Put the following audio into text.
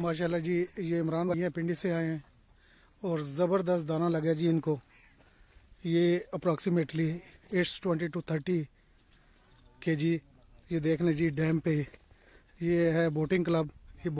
माशाल्लाह जी ये इमरान भाई पिंडी से आए हैं और ज़बरदस्त दाना लगा जी इनको ये approximately eights twenty to thirty के जी ये देख लें जी डैम पे ये है बोटिंग क्लब